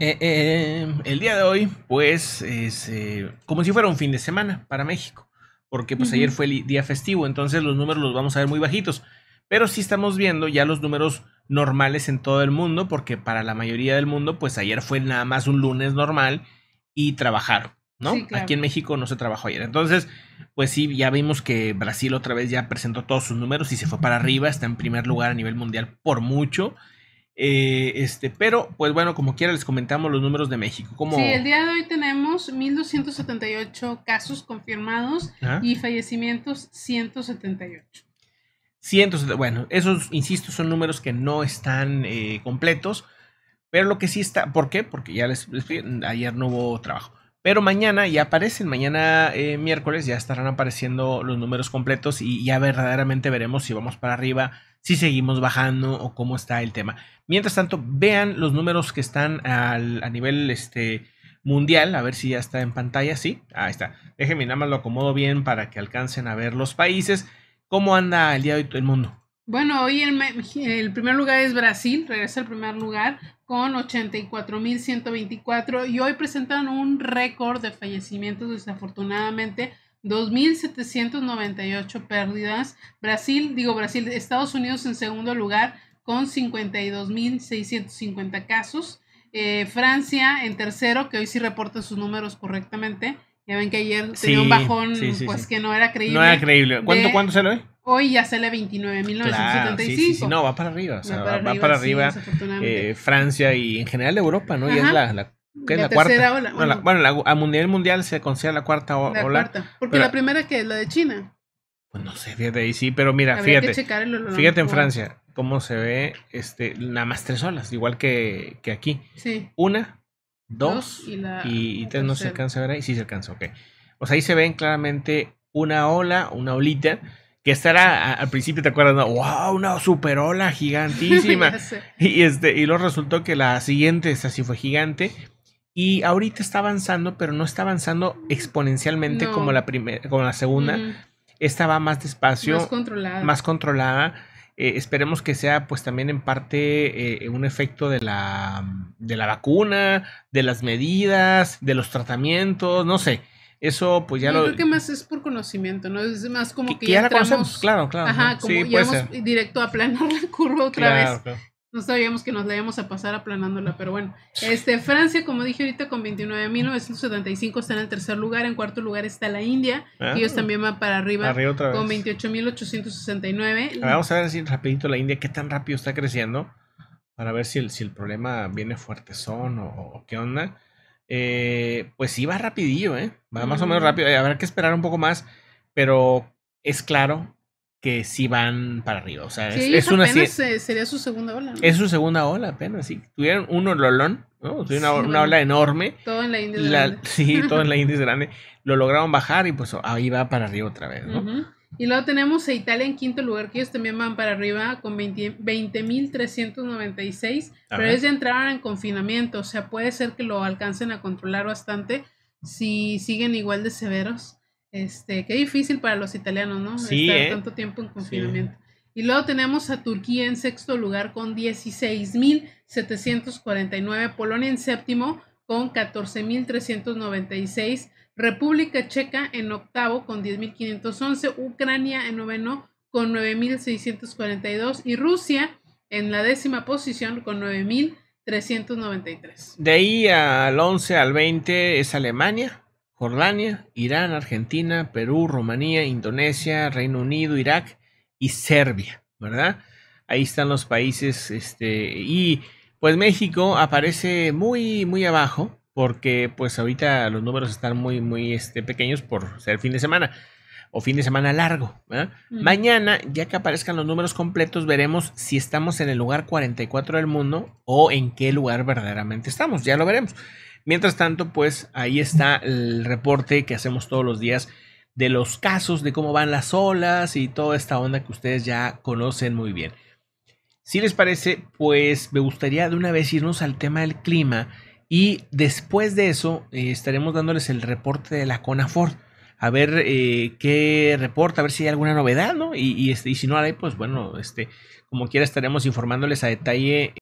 Eh, eh, eh, el día de hoy, pues, es como si fuera un fin de semana para México, porque pues ayer fue el día festivo, entonces los números los vamos a ver muy bajitos, pero sí estamos viendo ya los números normales en todo el mundo, porque para la mayoría del mundo, pues ayer fue nada más un lunes normal y trabajar, ¿no? Aquí en México no se trabajó ayer, entonces, pues sí, ya vimos que Brasil otra vez ya presentó todos sus números y se fue para arriba, está en primer lugar a nivel mundial por mucho. Eh, este, pero pues bueno, como quiera les comentamos los números de México. Como... Sí, el día de hoy tenemos 1.278 casos confirmados y fallecimientos 178. bueno, esos, insisto, son números que no están eh, completos, pero lo que sí está, ¿por qué? Porque ya les, ayer no hubo trabajo. Pero mañana ya aparecen, mañana eh, miércoles ya estarán apareciendo los números completos y ya verdaderamente veremos si vamos para arriba, si seguimos bajando o cómo está el tema. Mientras tanto, vean los números que están a nivel este, mundial, a ver si ya está en pantalla, sí, ahí está. Déjenme, nada más lo acomodo bien para que alcancen a ver los países. ¿Cómo anda el día de hoy el mundo? Bueno, hoy el, el primer lugar es Brasil, regresa al primer lugar con 84.124 y hoy presentan un récord de fallecimientos desafortunadamente 2.798 pérdidas. Brasil, digo Brasil, Estados Unidos en segundo lugar con 52.650 casos. Eh, Francia en tercero, que hoy sí reporta sus números correctamente. Ya ven que ayer tenía un bajón, pues que no era creíble. No era creíble. ¿Cuánto, ¿cuánto se le ve? Hoy ya sale 29.975. no, va para arriba. O sea, va, para arriba, eh, Francia y en general Europa, ¿no? es la ¿Qué la, la cuarta? ola. bueno, a nivel mundial se considera la cuarta ola. La cuarta, porque la primera que es la de China. Pues no sé, fíjate, ahí sí, pero mira, fíjate. fíjate en Francia cómo se ve este, nada más tres olas, igual que, aquí. Sí. Una, dos, y, tres no se alcanza a ver ahí. Sí se alcanza, ok. O sea, ahí se ven claramente una ola, una olita que estará al principio te acuerdas, wow, una super ola gigantísima. y este y luego resultó que la siguiente esta sí fue gigante y ahorita está avanzando, pero no está avanzando exponencialmente como la primera, como la segunda. Esta va más despacio. Más controlada. Eh, esperemos que sea pues también en parte eh, un efecto de la, de la vacuna, de las medidas, de los tratamientos, no sé. Eso pues ya Yo lo... creo que más es por conocimiento, ¿no? Es más como que, ya, ya la conocemos. Claro, claro. Ajá, como ya vamos directo a planar la curva otra vez. No sabíamos que nos la íbamos a pasar aplanándola, pero bueno. Este, Francia, como dije ahorita, con 29.975 está en el tercer lugar. En cuarto lugar está la India. Ah. ellos también van para arriba, con 28.869. Vamos a ver así rapidito la India, qué tan rápido está creciendo. Para ver si el, si el problema viene fuerte o, o qué onda. Eh, pues sí, va rapidillo, ¿eh? Va más o menos rápido. Eh, habrá que esperar un poco más, pero es claro que sí van para arriba. O sea, es, una sería su segunda ola. Es su segunda ola apenas, sí. Tuvieron un ololón, ¿no? una, ola enorme. Todo en la índice grande. Sí, todo en la índice grande. Lo lograron bajar y pues ahí va para arriba otra vez, Y luego tenemos a Italia en quinto lugar, que ellos también van para arriba con 20.396, pero ellos ya entraron en confinamiento, o sea, puede ser que lo alcancen a controlar bastante si siguen igual de severos. Este, qué difícil para los italianos, ¿no? Estar ¿eh? tanto tiempo en confinamiento. Y luego tenemos a Turquía en sexto lugar con 16.749, Polonia en séptimo con 14.396, República Checa en octavo con 10.511, Ucrania en noveno con 9.642 y Rusia en la décima posición con 9.393. De ahí al 11 al 20 es Alemania, Jordania, Irán, Argentina, Perú, Rumanía, Indonesia, Reino Unido, Irak y Serbia, ¿verdad? Ahí están los países, este, y pues México aparece muy, muy abajo, porque pues ahorita los números están muy, muy este, pequeños por ser fin de semana o fin de semana largo. Mm. Mañana, ya que aparezcan los números completos, veremos si estamos en el lugar 44 del mundo o en qué lugar verdaderamente estamos. Ya lo veremos. Mientras tanto, pues ahí está el reporte que hacemos todos los días de los casos, de cómo van las olas y toda esta onda que ustedes ya conocen muy bien. Si les parece, pues me gustaría de una vez irnos al tema del clima y después de eso eh, estaremos dándoles el reporte de la CONAFOR. A ver eh, qué reporta, a ver si hay alguna novedad, ¿no? Y, este, si no hay, pues bueno, este, como quiera estaremos informándoles a detalle